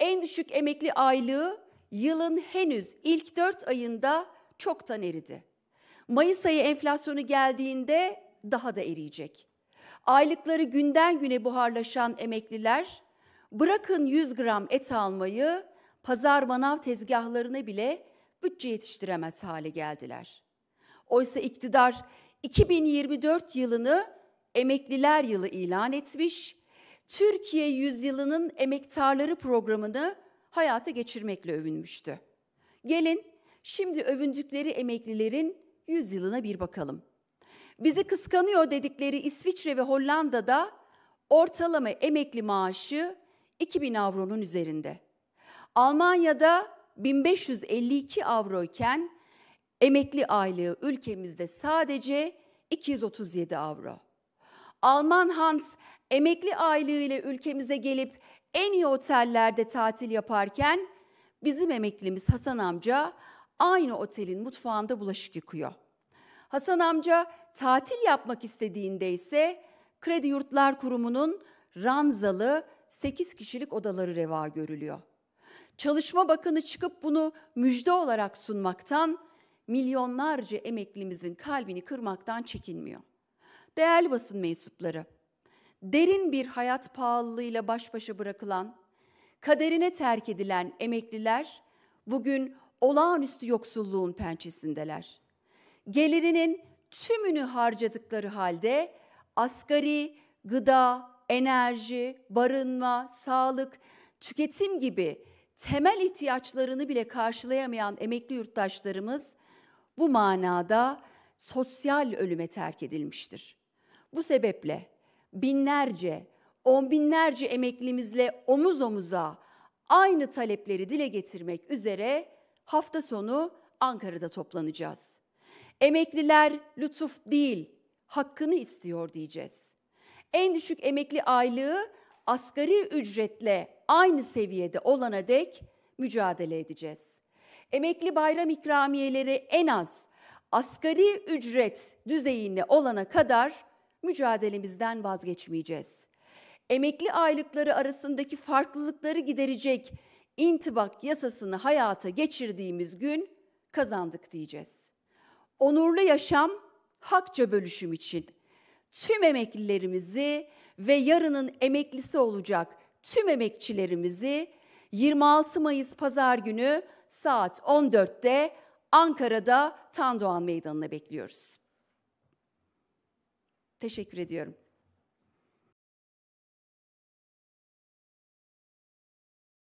En düşük emekli aylığı yılın henüz ilk 4 ayında çoktan eridi. Mayıs ayı enflasyonu geldiğinde daha da eriyecek. Aylıkları günden güne buharlaşan emekliler bırakın 100 gram et almayı pazar manav tezgahlarına bile bütçe yetiştiremez hale geldiler. Oysa iktidar 2024 yılını emekliler yılı ilan etmiş Türkiye Yüzyılının Emektarları programını hayata geçirmekle övünmüştü. Gelin şimdi övündükleri emeklilerin yüzyılına bir bakalım. Bizi kıskanıyor dedikleri İsviçre ve Hollanda'da ortalama emekli maaşı 2000 avronun üzerinde. Almanya'da 1552 avro iken emekli aylığı ülkemizde sadece 237 avro. Alman Hans emekli aylığıyla ülkemize gelip en iyi otellerde tatil yaparken bizim emeklimiz Hasan amca aynı otelin mutfağında bulaşık yıkıyor. Hasan amca tatil yapmak istediğinde ise Kredi Yurtlar Kurumu'nun ranzalı 8 kişilik odaları reva görülüyor. Çalışma Bakanı çıkıp bunu müjde olarak sunmaktan milyonlarca emeklimizin kalbini kırmaktan çekinmiyor. Değerli basın mensupları, derin bir hayat pahalılığıyla baş başa bırakılan, kaderine terk edilen emekliler bugün olağanüstü yoksulluğun pençesindeler. Gelirinin tümünü harcadıkları halde asgari, gıda, enerji, barınma, sağlık, tüketim gibi temel ihtiyaçlarını bile karşılayamayan emekli yurttaşlarımız bu manada sosyal ölüme terk edilmiştir. Bu sebeple binlerce, on binlerce emeklimizle omuz omuza aynı talepleri dile getirmek üzere hafta sonu Ankara'da toplanacağız. Emekliler lütuf değil, hakkını istiyor diyeceğiz. En düşük emekli aylığı asgari ücretle aynı seviyede olana dek mücadele edeceğiz. Emekli bayram ikramiyeleri en az asgari ücret düzeyinde olana kadar mücadelemizden vazgeçmeyeceğiz. Emekli aylıkları arasındaki farklılıkları giderecek intibak yasasını hayata geçirdiğimiz gün kazandık diyeceğiz. Onurlu yaşam hakça bölüşüm için tüm emeklilerimizi ve yarının emeklisi olacak tüm emekçilerimizi 26 Mayıs pazar günü saat 14'te Ankara'da Tandoğan Meydanı'na bekliyoruz. Teşekkür ediyorum.